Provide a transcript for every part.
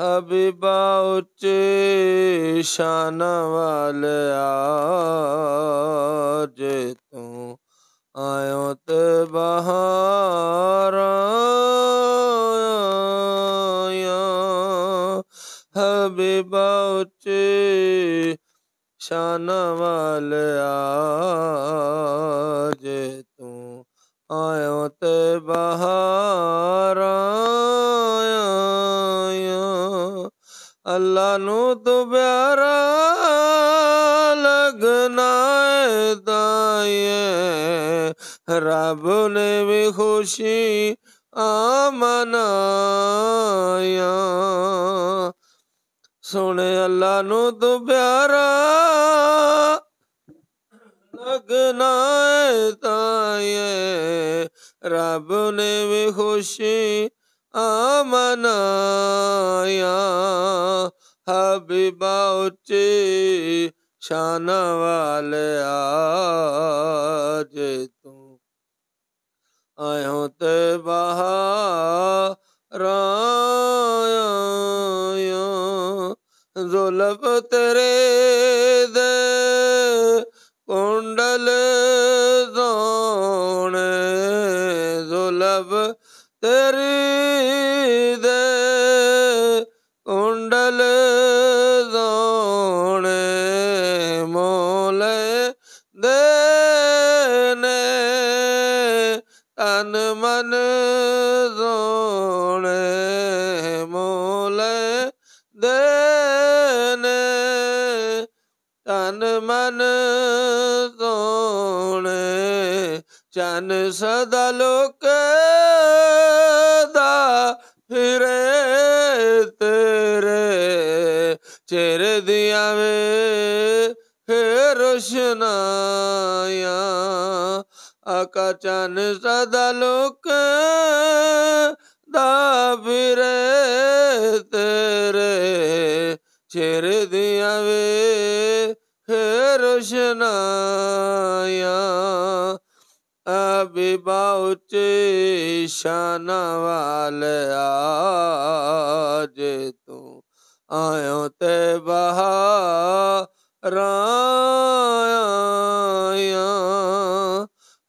Habiba उच्च शान वाले जे तू आयो ते बहार हबीबा उच्च शान वाले जे तू आयो ते बहार अल्लाह नु तो प्यारा लगना है रब ने भी खुशी आ मनाया सुने अल्लाह नु तो प्यारा लगना है ताए रब ने भी खुशी छान वाल आज तू आयो ते बहाराया जुलफ तेरे दे कुंडल सोने जुलफ तेरी मोले देने मन सोने चन सदा लोक दा फिरे तेरे चेहरे दिया वे हे रोशनाया अकचन सदलोक दाफिरे तेरे छेर दिया वे हे रोशनाया अभी बाउचे शाना वाले आज तू आयो ते बहा राय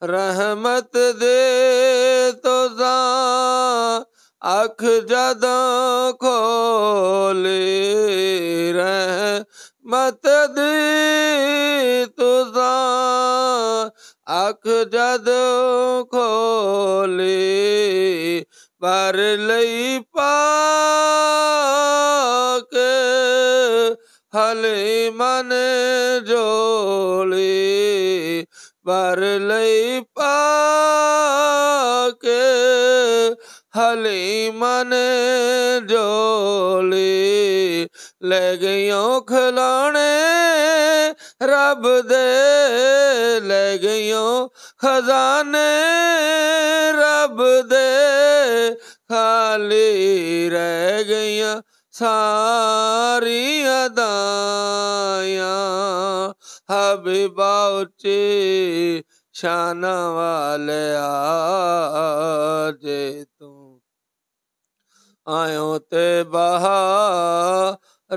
रहमत दे तो, तो अख जद खोले मत दे तो अख जद खोले भर लई पाक हले मन जोली पर लई पाके हली मन जोली ले गई खिलाने रब दे ले गइयों खजाने रब दे खाली रह गई सारी अदा हबे बाउचे शाना वाले आजे तू आयो ते बहा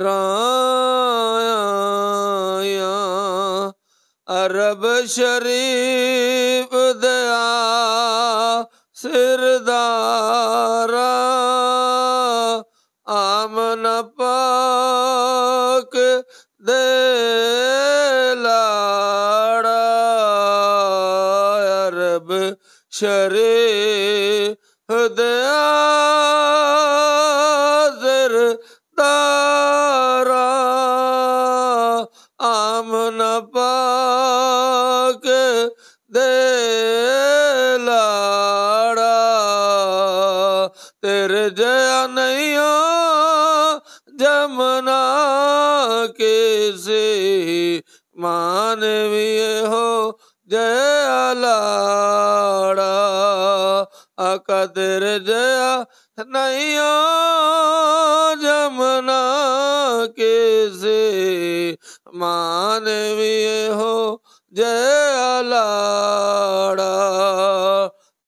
राया अरब शरीफ दया सिरदार आमन पाक ਦੇ ਲਾੜਾ ਅਰਬ ਸ਼ਰੇ ਹਦਿਆ ਜ਼ਰ ਤਾਰਾ ਆਮਨ ਪਾਕ ਦੇ ਲਾੜਾ ਤੇਰੇ ਜਿਆ ਨਹੀਂ ਆ जमुना के से मानवीय हो जय अकदर जया नैया जमुना के से मानवीय हो जय